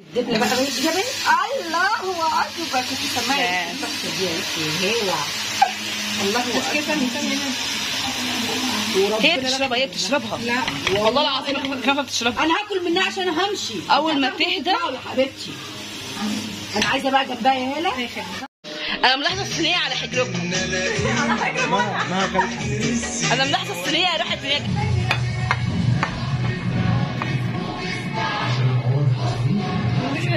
الله اكبر كنت سمعت هي بتشربها هي بتشربها لا والله العظيم كفى بتشربها انا هاكل منها عشان همشي اول ما تهدى حبيبتي انا عايزه بقى جنبها يا هيلا انا ملاحظه الصينيه على حجركم انا ملاحظه الصينيه راحت هناك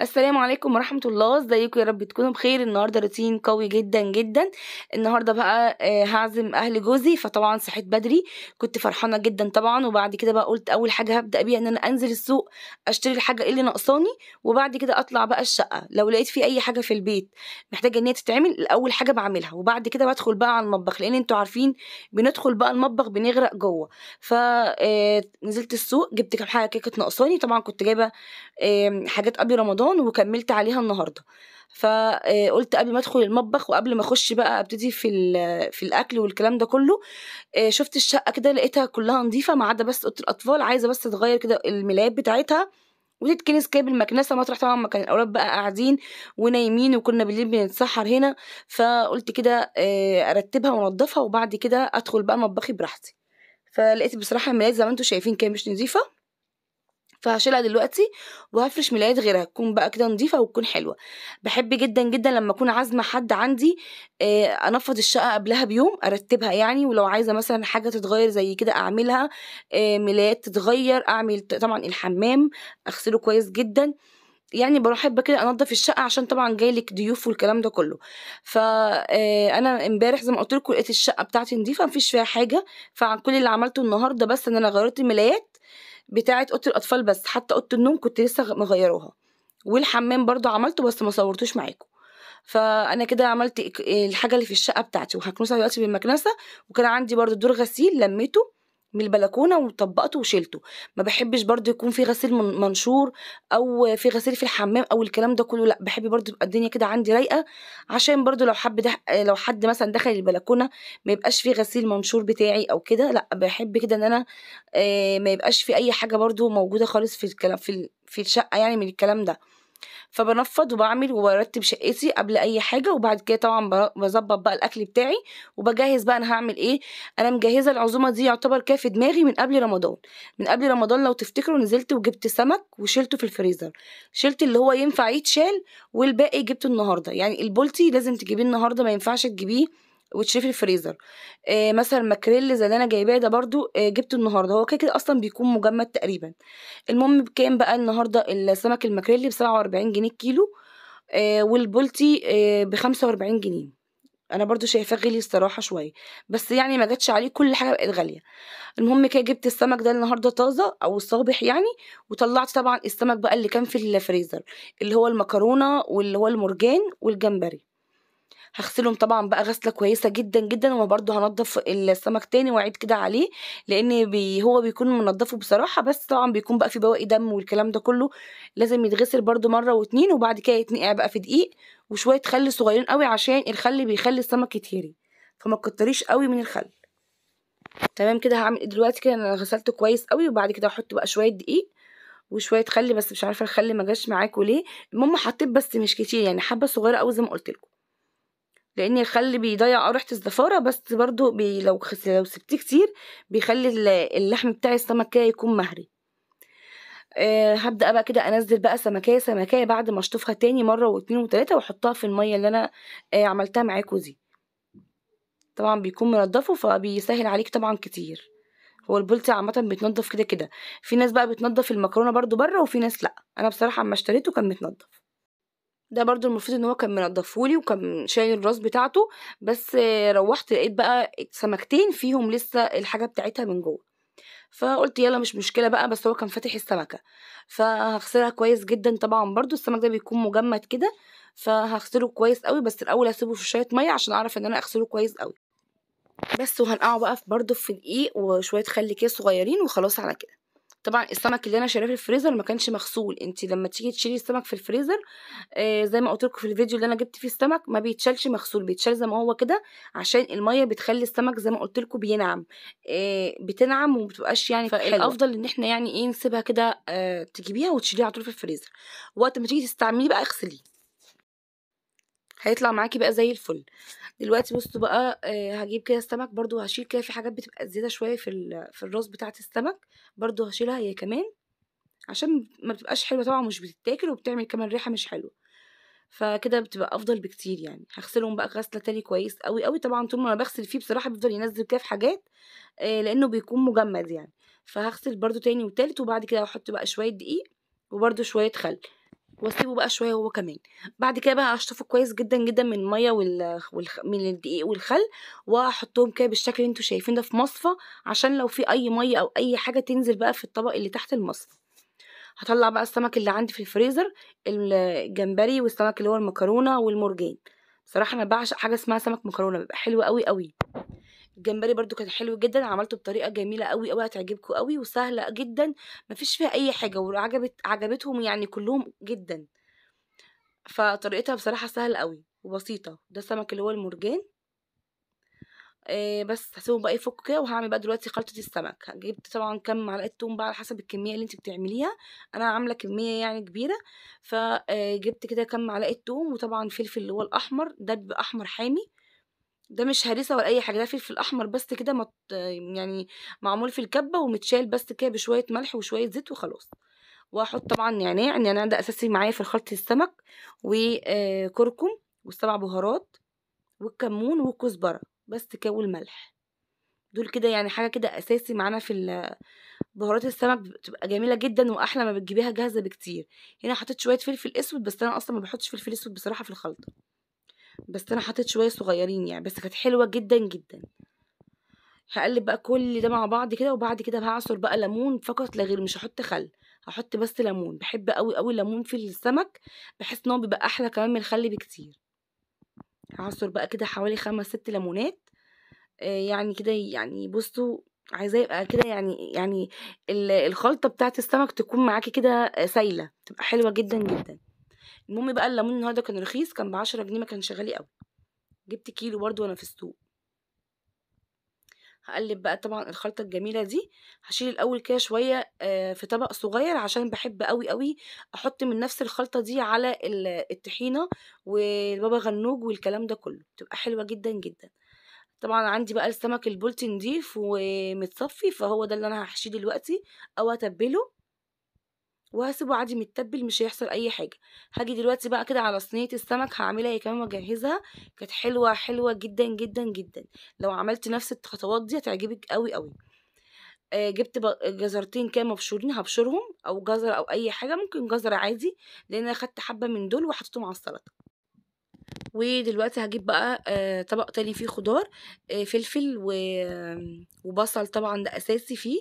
السلام عليكم ورحمة الله ازيكم يا رب تكونوا بخير النهاردة روتين قوي جدا جدا النهاردة بقى آه، هعزم اهل جوزي فطبعا صحيت بدري كنت فرحانة جدا طبعا وبعد كده بقى قلت اول حاجة هبدأ بيها ان انا انزل السوق اشتري الحاجة اللي ناقصاني وبعد كده اطلع بقى الشقة لو لقيت في اي حاجة في البيت محتاجة ان هي تتعمل اول حاجة بعملها وبعد كده بدخل بقى على المطبخ لان انتوا عارفين بندخل بقى المطبخ بنغرق جوه فنزلت آه، السوق جبت كام حاجة كانت ناقصاني طبعا كنت جايبة حاجات ابي رمضان رمضان وكملت عليها النهارده فقلت آه، قبل ما ادخل المطبخ وقبل ما اخش بقى ابتدي في في الاكل والكلام ده كله آه، شفت الشقه كده لقيتها كلها نظيفه ما عدا بس اوضه الاطفال عايزه بس تغير كده الملايات بتاعتها وتتكنس كده بالمكنسه مطرح طبعا ما كان الاولاد بقى قاعدين ونايمين وكنا بالليل بنتسحر هنا فقلت كده آه، ارتبها وانضفها وبعد كده ادخل بقى مطبخي براحتي فلقيت بصراحه الملايات زي ما انتم شايفين كده مش نظيفه فهشيلها دلوقتي وهفرش ملايات غيرها تكون بقى كده نظيفه وتكون حلوه بحب جدا جدا لما اكون عازمه حد عندي آه، انفض الشقه قبلها بيوم ارتبها يعني ولو عايزه مثلا حاجه تتغير زي كده اعملها آه، ملايات تتغير اعمل طبعا الحمام اغسله كويس جدا يعني بحب كده انضف الشقه عشان طبعا جايلك ضيوف والكلام ده كله فانا آه، امبارح زي ما قلت لكم لقيت الشقه بتاعتي نظيفه مفيش فيها حاجه فعن كل اللي عملته النهارده بس ان انا غيرت الملايات بتاعه اوضه الاطفال بس حتى اوضه النوم كنت لسه مغيروها والحمام برضو عملته بس ما صورتوش معاكم فانا كده عملت الحاجه اللي في الشقه بتاعتي وهكنسها دلوقتي بالمكنسه وكان عندي برضو دور غسيل لميته من البلكونه وطبقته وشيلته ما بحبش برضو يكون في غسيل منشور او في غسيل في الحمام او الكلام ده كله لا بحب برضو تبقى الدنيا كده عندي رايقه عشان برضو لو حب ده لو حد مثلا دخل البلكونه ما يبقاش في غسيل منشور بتاعي او كده لا بحب كده ان انا ما يبقاش في اي حاجه برضو موجوده خالص في الكلام في في الشقه يعني من الكلام ده فبنفض وبعمل وبرتب شقتي قبل اي حاجه وبعد كده طبعا بظبط بقى الاكل بتاعي وبجهز بقى انا هعمل ايه انا مجهزه العزومه دي يعتبر كاف في دماغي من قبل رمضان من قبل رمضان لو تفتكروا نزلت وجبت سمك وشلته في الفريزر شلت اللي هو ينفع يتشال والباقي جبته النهارده يعني البولتي لازم تجيبيه النهارده ما ينفعش تجيبيه وتشيليه في الفريزر إيه مثلا ماكريل زي اللي انا جايباه ده برضو إيه جبته النهارده هو كده كده اصلا بيكون مجمد تقريبا المهم بكام بقى النهارده السمك الماكريلي بسبعة وأربعين جنيه الكيلو إيه والبولتي إيه بخمسة وأربعين جنيه انا برضو شايفاه غالي الصراحه شويه بس يعني ما جاتش عليه كل حاجه بقت غاليه المهم كده جبت السمك ده النهارده طازه او الصابح يعني وطلعت طبعا السمك بقى اللي كان في الفريزر اللي هو المكرونه واللي هو المرجان والجمبري هغسلهم طبعا بقى غسله كويسه جدا جدا وبرده هنضف السمك تاني واعيد كده عليه لان بي هو بيكون منضفه بصراحه بس طبعا بيكون بقى فيه بواقي دم والكلام ده كله لازم يتغسل برده مره واتنين وبعد كده يتنقع بقى في دقيق وشويه خل صغيرين قوي عشان الخل بيخلي السمك يتهري فما تكتريش قوي من الخل تمام كده هعمل ايه دلوقتي كده انا غسلته كويس قوي وبعد كده هحط بقى شويه دقيق وشويه خل بس مش عارفه الخل ما جاش معاكوا ليه المهم حطيت بس مش كتير يعني حبه صغيره قوي زي ما قلت لكم لان الخل بيضيع ريحه الزفاره بس برضو بي لو خس... لو سبتيه كتير بيخلي اللحم بتاع السمك كده يكون مهري أه هبدا بقى كده انزل بقى سمكيه سمكيه بعد ما اشطفها تاني مره واتنين وتلاته واحطها في الميه اللي انا أه عملتها معاكوا دي طبعا بيكون منضفه فبيسهل عليك طبعا كتير هو البولتي عامه بيتنضف كده كده في ناس بقى بتنضف المكرونه برضو بره وفي ناس لا انا بصراحه اما اشتريته كان متنضف ده برضو المفروض ان هو كان لي وكان شايل الراس بتاعته بس روحت لقيت بقى سمكتين فيهم لسه الحاجه بتاعتها من جوه فقلت يلا مش مشكله بقى بس هو كان فاتح السمكه فهغسلها كويس جدا طبعا برضو السمك ده بيكون مجمد كده فهغسله كويس قوي بس الاول هسيبه في شويه ميه عشان اعرف ان انا اغسله كويس قوي بس وهنقعه بقى برضو في دقيق وشويه خل كده صغيرين وخلاص على كده طبعا السمك اللي انا شاريه في الفريزر ما كانش مغسول انت لما تيجي تشيلي السمك في الفريزر آه زي ما قلت لكم في الفيديو اللي انا جبت فيه السمك ما بيتشالش مغسول بيتشال زي ما هو كده عشان الميه بتخلي السمك زي ما قلت لكم بينعم آه بتنعم وما بتبقاش يعني فالافضل ان احنا يعني ايه نسيبها كده آه تجيبيها وتشيليها على طول في الفريزر وقت ما تيجي تستعمليه بقى اغسليه هيطلع معاكي بقى زي الفل دلوقتي بصوا بقى هجيب كده السمك برضو هشيل كده في حاجات بتبقى زياده شويه في في الراس بتاعه السمك برضو هشيلها هي كمان عشان ما بتبقاش حلوه طبعا مش بتتاكل وبتعمل كمان ريحه مش حلوه فكده بتبقى افضل بكتير يعني هغسلهم بقى غسله تاني كويس قوي قوي طبعا طول ما انا بغسل فيه بصراحه بيفضل ينزل كده في حاجات لانه بيكون مجمد يعني فهغسل برضو تاني وتالت وبعد كده هحط بقى شويه دقيق وبرده شويه خل واسيبه بقى شويه هو كمان بعد كده بقى هشطفه كويس جدا جدا من الميه وال... والخ... من الدقيق والخل واحطهم كده بالشكل اللي انتوا شايفين ده في مصفى عشان لو في اي ميه او اي حاجه تنزل بقى في الطبق اللي تحت المصفى هطلع بقى السمك اللي عندي في الفريزر الجمبري والسمك اللي هو المكرونه والمرجان بصراحه انا بعشق حاجه اسمها سمك مكرونه بيبقى حلو قوي قوي الجمبري برضو كان حلو جدا عملته بطريقه جميله قوي قوي هتعجبكم قوي وسهله جدا مفيش فيها اي حاجه وعجبت عجبتهم يعني كلهم جدا فطريقتها بصراحه سهله قوي وبسيطه ده السمك اللي هو المرجان إيه بس هسيبهم بقى يفكوا كده وهعمل بقى دلوقتي خلطه السمك جبت طبعا كم معلقه توم بقى على حسب الكميه اللي انت بتعمليها انا عامله كميه يعني كبيره فجبت آه، كده كم معلقه توم وطبعا فلفل اللي هو الاحمر ده بيبقى احمر حامي ده مش هريسه ولا اي حاجه ده فلفل احمر بس كده مط... يعني معمول في الكبه ومتشال بس كده بشويه ملح وشويه زيت وخلاص واحط طبعا نعناع النعناع ده اساسي معايا في خلطه السمك وكركم آه، والسبع بهارات والكمون والكزبره بس كده والملح دول كده يعني حاجه كده اساسي معانا في بهارات السمك بتبقى جميله جدا واحلى ما بتجيبيها جاهزه بكتير هنا حطيت شويه فلفل اسود بس انا اصلا ما بحطش فلفل اسود بصراحه في الخلطه بس انا حطيت شويه صغيرين يعني بس كانت حلوه جدا جدا هقلب بقى كل ده مع بعض كده وبعد كده هعصر بقى ليمون فقط لا غير مش هحط خل هحط بس ليمون بحب قوي قوي الليمون في السمك بحس ان هو بيبقى احلى كمان من الخل بكتير هعصر بقى كده حوالي خمس ست ليمونات آه، يعني كده يعني بصوا عايزاه يبقى كده يعني يعني الخلطه بتاعت السمك تكون معاكي كده آه، سايله تبقى حلوه جدا جدا المهم بقى الليمون النهارده كان رخيص كان بعشرة جنيه ما كانش غالي قوي جبت كيلو برضو وانا في السوق هقلب بقى طبعا الخلطه الجميله دي هشيل الاول كده شويه آه، في طبق صغير عشان بحب قوي قوي احط من نفس الخلطه دي على الطحينه والبابا غنوج والكلام ده كله بتبقى حلوه جدا جدا طبعا عندي بقى السمك البولتي نضيف ومتصفي فهو ده اللي انا هحشيه دلوقتي او اتبله وهسيبه عادي متبل مش هيحصل اي حاجه هاجي دلوقتي بقى كده على صينيه السمك هعملها هي كمان واجهزها كانت حلوه حلوه جدا جدا جدا لو عملت نفس الخطوات دي هتعجبك قوي قوي آه جبت جزرتين كده مبشورين هبشرهم او جزر او اي حاجه ممكن جزر عادي لان انا خدت حبه من دول وحطيتهم على السلطه ودلوقتي هجيب بقى آه طبق تاني فيه خضار آه فلفل و... وبصل طبعا ده اساسي فيه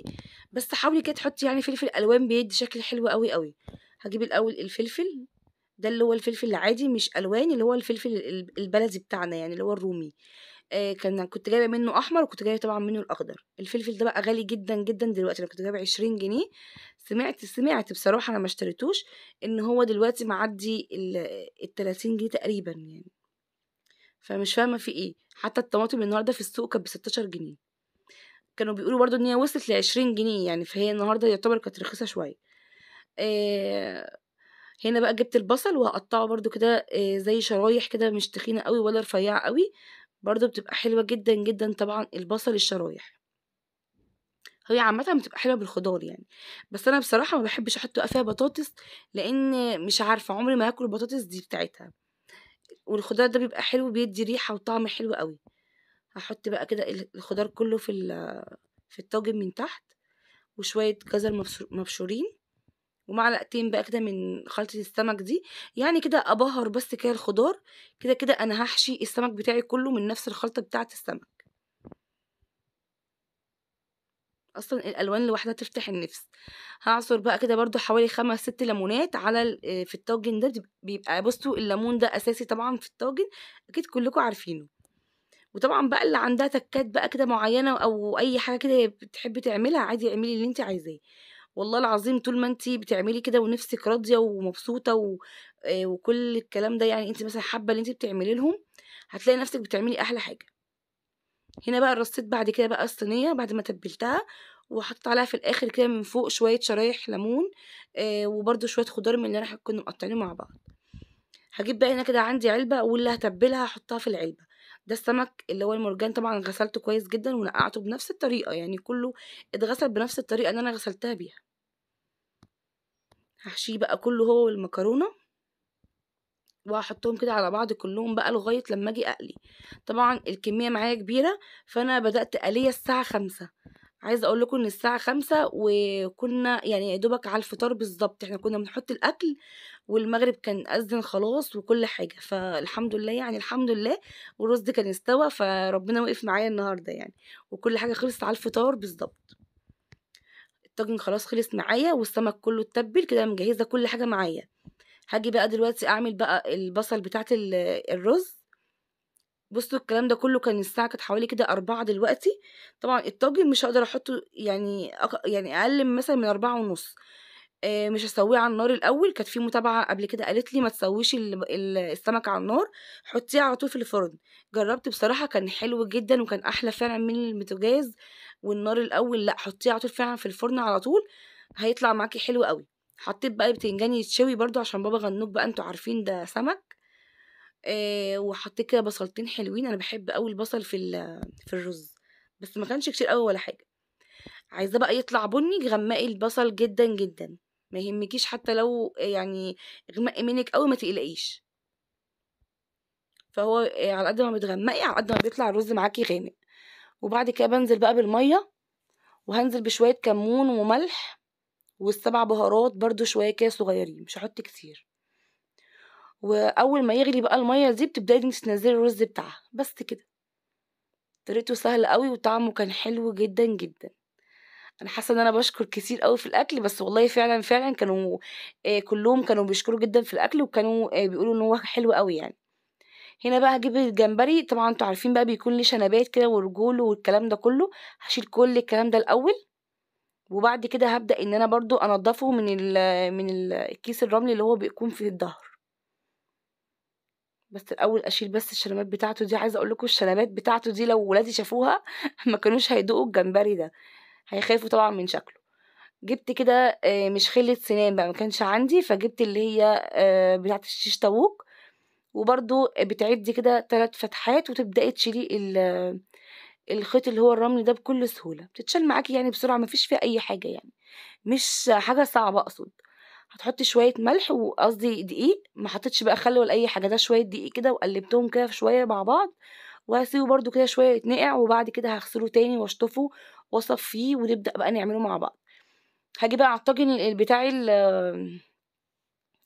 بس حاولي كده تحطي يعني فلفل الوان بيدي شكل حلو قوي قوي هجيب الاول الفلفل ده اللي هو الفلفل العادي مش الوان اللي هو الفلفل البلدي بتاعنا يعني اللي هو الرومي آه كان كنت جايبه منه احمر وكنت جايبه طبعا منه الاخضر الفلفل ده بقى غالي جدا جدا دلوقتي انا كنت جايبه 20 جنيه سمعت سمعت بصراحه انا ما اشتريتوش ان هو دلوقتي معدي ال 30 جنيه تقريبا يعني فمش فاهمه في ايه حتى الطماطم النهارده في السوق كانت ب 16 جنيه كانوا بيقولوا برضو ان هي وصلت لعشرين جنيه يعني فهي النهارده يعتبر كانت رخيصه شويه آه هنا بقى جبت البصل وهقطعه برضو كده زي شرايح كده مش تخينه قوي ولا رفيعه قوي برضو بتبقى حلوه جدا جدا طبعا البصل الشرايح هي عامة بتبقى حلوة بالخضار يعني بس أنا بصراحة ما بحبش أحط فيها بطاطس لأن مش عارفة عمري ما هاكل البطاطس دي بتاعتها والخضار ده بيبقى حلو بيدي ريحة وطعم حلو قوي هحط بقى كده الخضار كله في في الطاجن من تحت وشوية جزر مبشورين ومعلقتين بقى كده من خلطة السمك دي يعني كده أبهر بس كده الخضار كده كده أنا هحشي السمك بتاعي كله من نفس الخلطة بتاعة السمك أصلا الألوان لوحدها تفتح النفس هعصر بقى كده برضو حوالي خمس ست ليمونات على في الطاجن ده بيبقى بصوا الليمون ده أساسي طبعا في الطاجن أكيد كلكم عارفينه وطبعا بقى اللي عندها تكات بقى كده معينه او اي حاجه كده بتحبي تعملها عادي اعملي اللي انت عايزاه والله العظيم طول ما انت بتعملي كده ونفسك راضيه ومبسوطه و... آه، وكل الكلام ده يعني انت مثلا حابه اللي انت بتعملي لهم هتلاقي نفسك بتعملي احلى حاجه هنا بقى رصيت بعد كده بقى الصينيه بعد ما تبلتها وحطيت عليها في الاخر كده من فوق شويه شرايح ليمون آه وبرده شويه خضار من اللي انا كنا مقطعينه مع بعض هجيب بقى هنا كده عندي علبه واللي هتبلها هحطها في العلبه ده السمك اللي هو المرجان طبعا غسلته كويس جدا ونقعته بنفس الطريقة يعني كله اتغسل بنفس الطريقة اللي انا غسلتها بيها هحشيه بقى كله هو والمكرونة وهحطهم كده على بعض كلهم بقى لغاية لما اجي اقلي طبعا الكمية معايا كبيرة فانا بدأت اقليه الساعة خمسة عايزه اقول لكم ان الساعه خمسة وكنا يعني يا دوبك على الفطار بالظبط احنا كنا بنحط الاكل والمغرب كان اذن خلاص وكل حاجه فالحمد لله يعني الحمد لله والرز كان استوى فربنا وقف معايا النهارده يعني وكل حاجه خلصت على الفطار بالظبط الطاجن خلاص خلص معايا والسمك كله اتبل كده مجهزه كل حاجه معايا هاجي بقى دلوقتي اعمل بقى البصل بتاعت الرز بصوا الكلام ده كله كان الساعة كانت حوالي كده أربعة دلوقتي طبعا الطاجن مش هقدر أحطه يعني أق... يعني أقل مثلا من أربعة ونص مش هسويه على النار الأول كانت في متابعة قبل كده قالت لي ما تسويش السمك على النار حطيه على طول في الفرن جربت بصراحة كان حلو جدا وكان أحلى فعلا من البوتاجاز والنار الأول لأ حطيه على طول فعلا في الفرن على طول هيطلع معاكي حلو قوي حطيت بقى البتنجان يتشوي برضو عشان بابا غنوج بقى انتوا عارفين ده سمك آه وحطيت كده بصلتين حلوين انا بحب قوي البصل في في الرز بس ما كانش كتير قوي ولا حاجه عايزاه بقى يطلع بني غمقي البصل جدا جدا ما يهمكيش حتى لو آه، يعني غمقي منك قوي ما تقلقيش فهو آه، على قد ما بتغمقي على قد ما بيطلع الرز معاكي غامق وبعد كده بنزل بقى بالميه وهنزل بشويه كمون وملح والسبع بهارات برضو شويه كده صغيرين مش هحط كتير واول ما يغلي بقى الميه دي بتبداي انت تنزلي الرز بتاعها بس كده طريقته سهله قوي وطعمه كان حلو جدا جدا انا حاسه ان انا بشكر كتير قوي في الاكل بس والله فعلا فعلا كانوا آه، كلهم كانوا بيشكروا جدا في الاكل وكانوا آه، بيقولوا ان هو حلو قوي يعني هنا بقى هجيب الجمبري طبعا انتوا عارفين بقى بيكون ليه شنبات كده ورجول والكلام ده كله هشيل كل الكلام ده الاول وبعد كده هبدا ان انا برضو انضفه من ال من الكيس الرملي اللي هو بيكون في الظهر بس الاول اشيل بس الشلمات بتاعته دي عايزه اقول لكم الشلمات بتاعته دي لو ولادي شافوها ما كانوش هيدوقوا الجمبري ده هيخافوا طبعا من شكله جبت كده آه، مش خلة سنان بقى ما كانش عندي فجبت اللي هي آه، بتاعه الشيش طاووق وبرده بتعدي كده ثلاث فتحات وتبداي تشيلي الخيط اللي هو الرمل ده بكل سهوله بتتشال معاكي يعني بسرعه مفيش فيها اي حاجه يعني مش حاجه صعبه اقصد هتحطي شويه ملح وقصدي دقيق ما حطيتش بقى خل ولا اي حاجه ده شويه دقيق كده وقلبتهم كده شويه مع بعض وهسيبه برضو كده شويه يتنقع وبعد كده هغسله تاني واشطفه واصفيه ونبدا بقى نعمله مع بعض هاجي بقى على الطاجن بتاع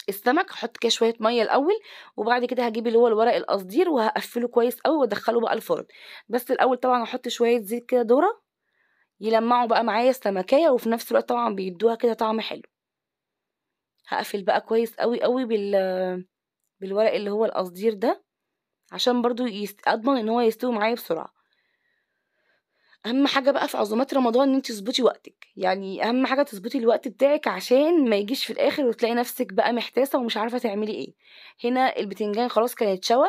السمك هحط كده شويه ميه الاول وبعد كده هجيب اللي هو الورق القصدير وهقفله كويس قوي وادخله بقى الفرن بس الاول طبعا هحط شويه زيت كده دورة يلمعوا بقى معايا السمكيه وفي نفس الوقت طبعا بيدوها كده طعم حلو هقفل بقى كويس قوي قوي بال بالورق اللي هو القصدير ده عشان برضو يست... اضمن ان هو يستوي معايا بسرعه اهم حاجه بقى في عزومات رمضان ان انت تظبطي وقتك يعني اهم حاجه تظبطي الوقت بتاعك عشان ما يجيش في الاخر وتلاقي نفسك بقى محتاسه ومش عارفه تعملي ايه هنا البتنجان خلاص كانت شوى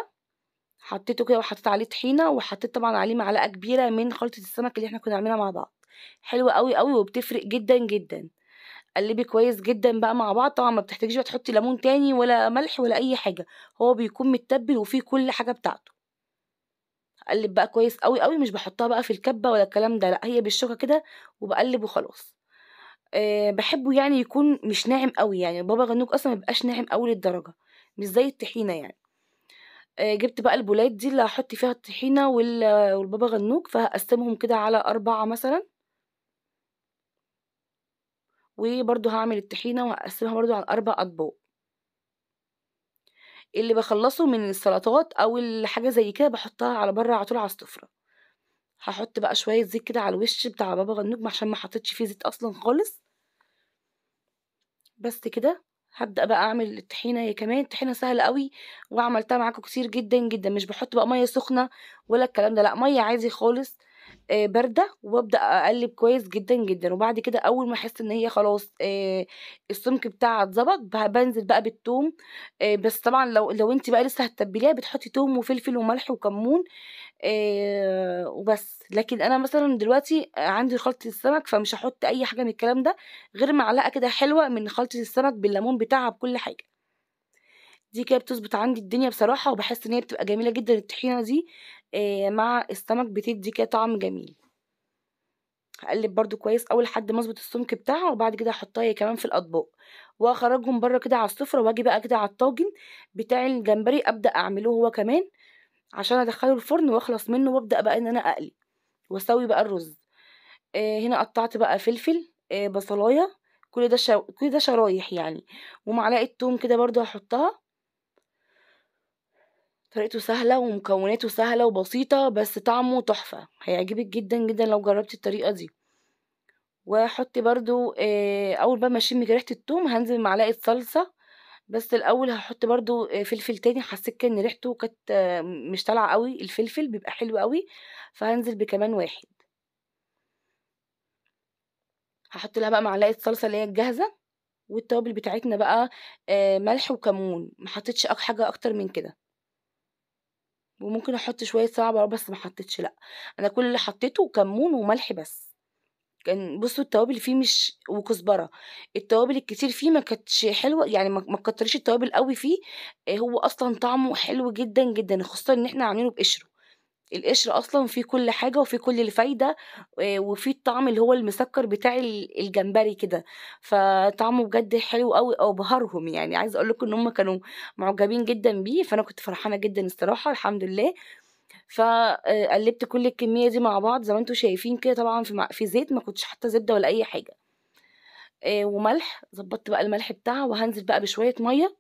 حطيته كده وحطيت عليه طحينه وحطيت طبعا عليه معلقه كبيره من خلطه السمك اللي احنا كنا عاملينها مع بعض حلوه قوي قوي وبتفرق جدا جدا قلبي كويس جدا بقى مع بعض طبعا ما بتحتاجيش بقى تحطي ليمون تاني ولا ملح ولا اي حاجه هو بيكون متبل وفيه كل حاجه بتاعته اقلب بقى كويس قوي قوي مش بحطها بقى في الكبه ولا الكلام ده لا هي بالشوكه كده وبقلب وخلاص أه بحبه يعني يكون مش ناعم قوي يعني بابا غنوج اصلا مبقاش ناعم قوي للدرجه مش زي الطحينه يعني أه جبت بقى البولات دي اللي هحط فيها الطحينه والبابا غنوج فهقسمهم كده على اربعه مثلا وبرضو هعمل الطحينة وهقسمها برضو على أربع أطباق اللي بخلصه من السلطات أو الحاجة زي كده بحطها على بره على طول على السفرة هحط بقى شوية زيت كده على الوش بتاع بابا غنوج عشان ما حطيتش فيه زيت أصلا خالص بس كده هبدأ بقى أعمل الطحينة هي كمان الطحينة سهلة قوي وعملتها معاكم كتير جدا جدا مش بحط بقى مية سخنة ولا الكلام ده لأ مية عادي خالص آه، باردة وابدأ اقلب كويس جدا جدا وبعد كده اول ما احس ان هي خلاص آه، السمك بتاعها اتظبط بنزل بقى بالثوم آه، بس طبعا لو لو انت بقى لسه هتتبليها بتحطي ثوم وفلفل وملح وكمون وبس لكن انا مثلا دلوقتي عندي خلطة السمك فمش هحط اي حاجة من الكلام ده غير معلقة كده حلوة من خلطة السمك بالليمون بتاعها بكل حاجة دي كده بتظبط عندي الدنيا بصراحة وبحس ان هي بتبقى جميلة جدا الطحينة دي آه، مع السمك بتدي كده طعم جميل هقلب برده كويس اول لحد ما اظبط السمك بتاعها وبعد كده احطها هي كمان في الاطباق واخرجهم بره كده على السفره واجي بقى كده على الطاجن بتاع الجمبري ابدا اعمله هو كمان عشان ادخله الفرن واخلص منه وابدا بقى ان انا اقلي واسوي بقى الرز آه، هنا قطعت بقى فلفل آه، بصلايه كل ده شو... كل ده شرايح يعني ومعلقه توم كده برضو هحطها طريقته سهلة ومكوناته سهلة وبسيطة بس طعمه تحفة هيعجبك جدا جدا لو جربتي الطريقة دي واحط برضو آه، اول بقى ما اشم ريحة التوم هنزل معلقة صلصة بس الاول هحط برضو آه، فلفل تاني حسيت ان ريحته كانت آه، مش طالعة قوي الفلفل بيبقى حلو قوي فهنزل بكمان واحد هحط لها بقى معلقة صلصة اللي هي الجاهزة والتوابل بتاعتنا بقى ملح وكمون ما حطيتش حاجة اكتر من كده وممكن احط شويه سبع بس ما حطيتش لا انا كل اللي حطيته كمون وملح بس كان بصوا التوابل فيه مش وكزبره التوابل الكتير فيه ما كانتش حلوه يعني ما كتريش التوابل قوي فيه آه، هو اصلا طعمه حلو جدا جدا خصوصا ان احنا عاملينه بقشره القشر اصلا فيه كل حاجه وفيه كل الفايده وفيه الطعم اللي هو المسكر بتاع الجمبري كده فطعمه بجد حلو قوي او بهرهم يعني عايزه اقول لكم ان هم كانوا معجبين جدا بيه فانا كنت فرحانه جدا الصراحه الحمد لله فقلبت آه، كل الكميه دي مع بعض زي ما انتم شايفين كده طبعا في, في زيت ما كنتش حاطه زبده ولا اي حاجه آه، وملح ظبطت بقى الملح بتاعها وهنزل بقى بشويه ميه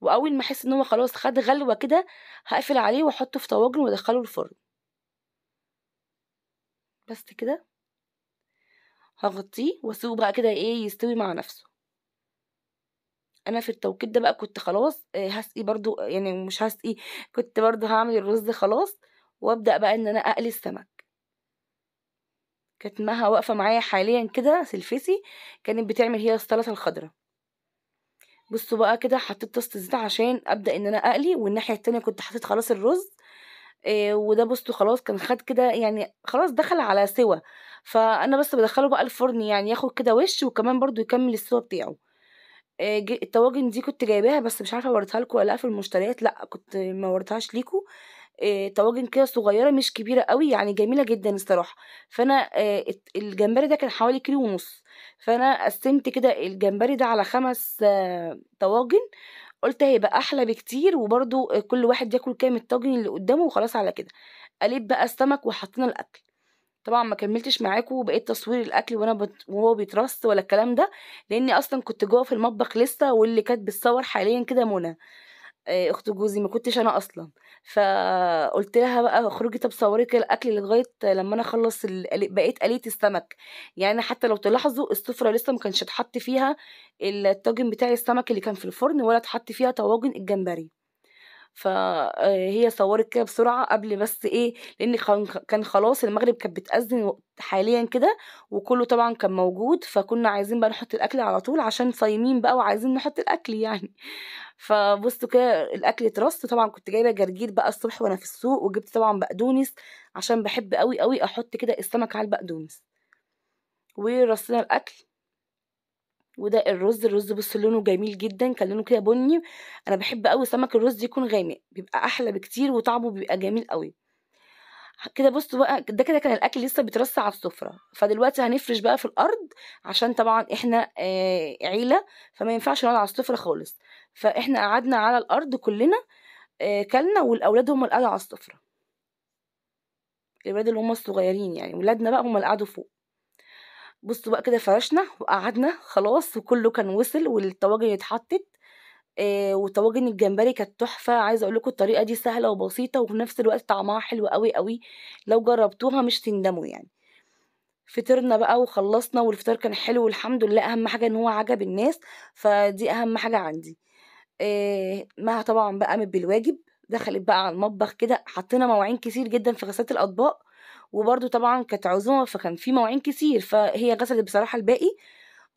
واول ما احس ان هو خلاص خد غلوه كده هقفل عليه واحطه في طواجن وادخله الفرن بس كده هغطيه واسيبه بقى كده ايه يستوي مع نفسه انا في التوقيت ده بقى كنت خلاص آه، هسقي برضو يعني مش هسقي كنت برضو هعمل الرز خلاص وابدا بقى ان انا اقلي السمك كانت مها واقفه معايا حاليا كده سلفسي كانت بتعمل هي السلطه الخضراء بصوا بقى كده حطيت طاسه زيت عشان ابدا ان انا اقلي والناحيه التانية كنت حطيت خلاص الرز إيه وده بصوا خلاص كان خد كده يعني خلاص دخل على سوا فانا بس بدخله بقى الفرن يعني ياخد كده وش وكمان برضو يكمل السوا بتاعه إيه الطواجن دي كنت جايباها بس مش عارفه وريتها لكم ولا لا في المشتريات لا كنت ما وريتهاش لكم آه، طواجن كده صغيره مش كبيره قوي يعني جميله جدا الصراحه فانا آه الجمبري ده كان حوالي كيلو ونص فانا قسمت كده الجمبري ده على خمس آه طواجن قلت هيبقى احلى بكتير وبرده آه، كل واحد ياكل كام الطاجن اللي قدامه وخلاص على كده قليت بقى السمك وحطينا الاكل طبعا ما كملتش معاكم وبقيت تصوير الاكل وانا بت... وهو بيترص ولا الكلام ده لاني اصلا كنت جوه في المطبخ لسه واللي كانت بتصور حاليا كده منى آه، اخت جوزي ما كنتش انا اصلا فقلت لها بقى اخرجي طب صوري كده الاكل لغايه لما انا اخلص بقيت قليت السمك يعني حتى لو تلاحظوا السفره لسه ما كانش اتحط فيها الطاجن بتاع السمك اللي كان في الفرن ولا اتحط فيها طواجن الجمبري فهي صورت كده بسرعه قبل بس ايه لان كان خلاص المغرب كانت بتاذن حاليا كده وكله طبعا كان موجود فكنا عايزين بقى نحط الاكل على طول عشان صايمين بقى وعايزين نحط الاكل يعني فبصوا كده الاكل اترص طبعا كنت جايبه جرجير بقى الصبح وانا في السوق وجبت طبعا بقدونس عشان بحب قوي قوي احط كده السمك على البقدونس ورصينا الاكل وده الرز الرز بص لونه جميل جدا كان لونه كده بني انا بحب قوي سمك الرز يكون غامق بيبقى احلى بكتير وطعمه بيبقى جميل قوي كده بصوا بقى ده كده كان الاكل لسه بيترص على السفره فدلوقتي هنفرش بقى في الارض عشان طبعا احنا آه عيله فما ينفعش نقعد على السفره خالص فاحنا قعدنا على الارض كلنا كلنا والاولاد هم اللي قعدوا على السفره الولاد اللي هم الصغيرين يعني ولادنا بقى هم اللي قعدوا فوق بصوا بقى كده فرشنا وقعدنا خلاص وكله كان وصل والطواجن اتحطت آه وطواجن الجمبري كانت تحفه عايزه اقول لكم الطريقه دي سهله وبسيطه وفي نفس الوقت طعمها حلو قوي قوي لو جربتوها مش تندموا يعني فطرنا بقى وخلصنا والفطار كان حلو والحمد لله اهم حاجه ان هو عجب الناس فدي اهم حاجه عندي إيه ما طبعا بقى بالواجب دخلت بقى على المطبخ كده حطينا مواعين كتير جدا في غسالة الاطباق وبرده طبعا كانت عزومه فكان في مواعين كتير فهي غسلت بصراحه الباقي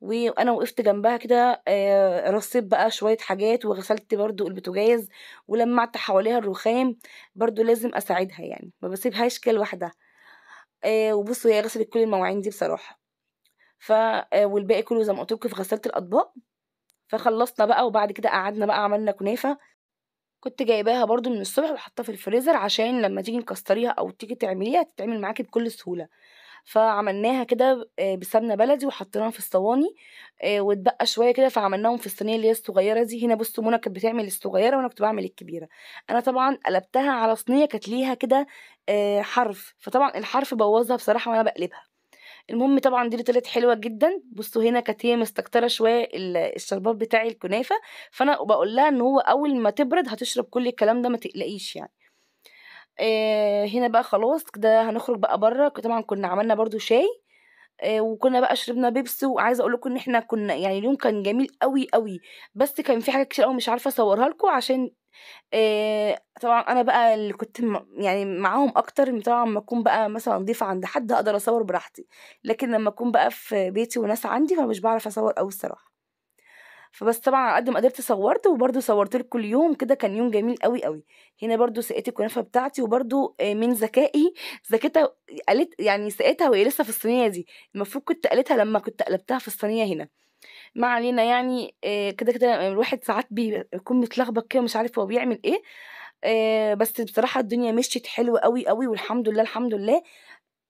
وانا وقفت جنبها كده آه، رصيت بقى شويه حاجات وغسلت برده البوتاجاز ولمعت حواليها الرخام برده لازم اساعدها يعني ما بسيبهاش كده لوحدها آه، وبصوا هي غسلت كل المواعين دي بصراحه ف آه، والباقي كله زي ما قلت لكم في غسلت الاطباق فخلصنا بقى وبعد كده قعدنا بقى عملنا كنافه كنت جايباها برضو من الصبح وحاطاها في الفريزر عشان لما تيجي نكسريها او تيجي تعمليها تتعمل معاكي بكل سهوله فعملناها كده آه، بسمنه بلدي وحطيناها في الصواني آه، واتبقى شويه كده فعملناهم في الصينيه اللي هي الصغيره دي هنا بصوا منى كانت بتعمل الصغيره وانا كنت بعمل الكبيره انا طبعا قلبتها على صينيه كانت ليها كده آه، حرف فطبعا الحرف بوظها بصراحه وانا بقلبها المهم طبعا دي اللي طلعت حلوه جدا بصوا هنا كانت هي مستكتره شويه الشربات بتاعي الكنافه فانا بقول لها ان هو اول ما تبرد هتشرب كل الكلام ده ما تقلقيش يعني إيه هنا بقى خلاص كده هنخرج بقى بره طبعا كنا عملنا برضو شاي إيه وكنا بقى شربنا بيبسي وعايزه اقول لكم ان احنا كنا يعني اليوم كان جميل قوي قوي بس كان في حاجات كتير قوي مش عارفه اصورها لكم عشان آآ آه، طبعًا أنا بقى اللي كنت م يعني معاهم أكتر طبعًا لما أكون بقى مثلًا ضيفة عند حد أقدر أصوّر براحتي، لكن لمّا أكون بقى في بيتي وناس عندي فمش بعرف أصوّر أوي الصراحة. فبس طبعًا على قد ما قدرت صوّرت، وبرضه صوّرت لكم اليوم كده كان يوم جميل أوي، أوي، هنا برضه سقيت الكنافة بتاعتي وبرضه آه، من ذكائي ساقيتها قالت يعني سقيتها وهي لسه في الصينية دي، المفروض كنت قالتها لمّا كنت قلبتها في الصينية هنا. ما علينا يعني آه، كده كده الواحد ساعات بيكون متلخبط كده مش عارف هو بيعمل ايه آه، بس بصراحه الدنيا مشيت حلوه قوي قوي والحمد لله الحمد لله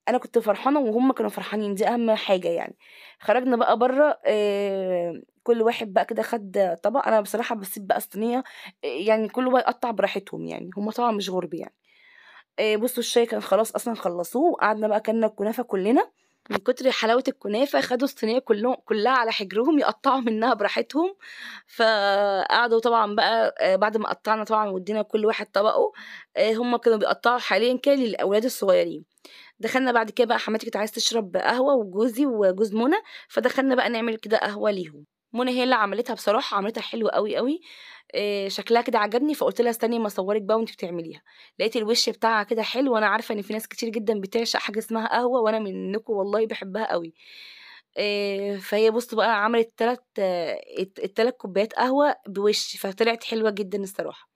انا كنت فرحانه وهم كانوا فرحانين دي اهم حاجه يعني خرجنا بقى بره آه، كل واحد بقى كده خد طبق انا بصراحه بسيب بقى الصينيه يعني كل واحد يقطع براحتهم يعني هم طبعا مش غرب يعني بصوا الشاي كان خلاص اصلا خلصوه وقعدنا بقى كنا الكنافه كلنا من كتر حلاوه الكنافه خدوا الصينيه كلهم كلها على حجرهم يقطعوا منها براحتهم فقعدوا طبعا بقى آه، بعد ما قطعنا طبعا ودينا كل واحد طبقه آه، هم كانوا بيقطعوا حاليا كده للاولاد الصغيرين دخلنا بعد كده بقى حماتي كانت عايزه تشرب قهوه وجوزي وجوز منى فدخلنا بقى نعمل كده قهوه ليهم منى هي اللي عملتها بصراحه عملتها حلوه قوي قوي آه، شكلها كده عجبني فقلت لها استني ما اصورك بقى وانت بتعمليها لقيت الوش بتاعها كده حلو وانا عارفه ان في ناس كتير جدا بتعشق حاجه اسمها قهوه وانا منكم والله بحبها قوي آه، فهي بص بقى عملت ثلاث آه، التلات كوبايات قهوه بوش فطلعت حلوه جدا الصراحه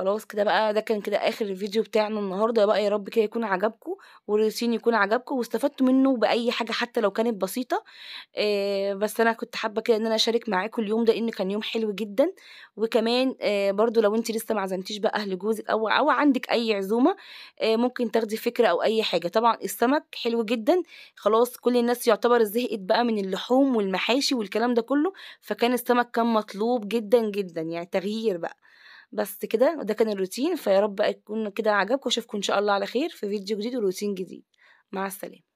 خلاص كده بقى ده كان كده اخر الفيديو بتاعنا النهارده بقى يا رب كده يكون عجبكم والروتين يكون عجبكم واستفدتوا منه باي حاجه حتى لو كانت بسيطه آه بس انا كنت حابه كده ان انا اشارك معاكم اليوم ده ان كان يوم حلو جدا وكمان آه برضو لو انت لسه ما عزمتيش بقى اهل جوزك او او عندك اي عزومه آه ممكن تاخدي فكره او اي حاجه طبعا السمك حلو جدا خلاص كل الناس يعتبر زهقت بقى من اللحوم والمحاشي والكلام ده كله فكان السمك كان مطلوب جدا جدا يعني تغيير بقى بس كده وده كان الروتين فيا رب اكون كده عجبكم اشوفكم ان شاء الله على خير في فيديو جديد وروتين جديد مع السلامه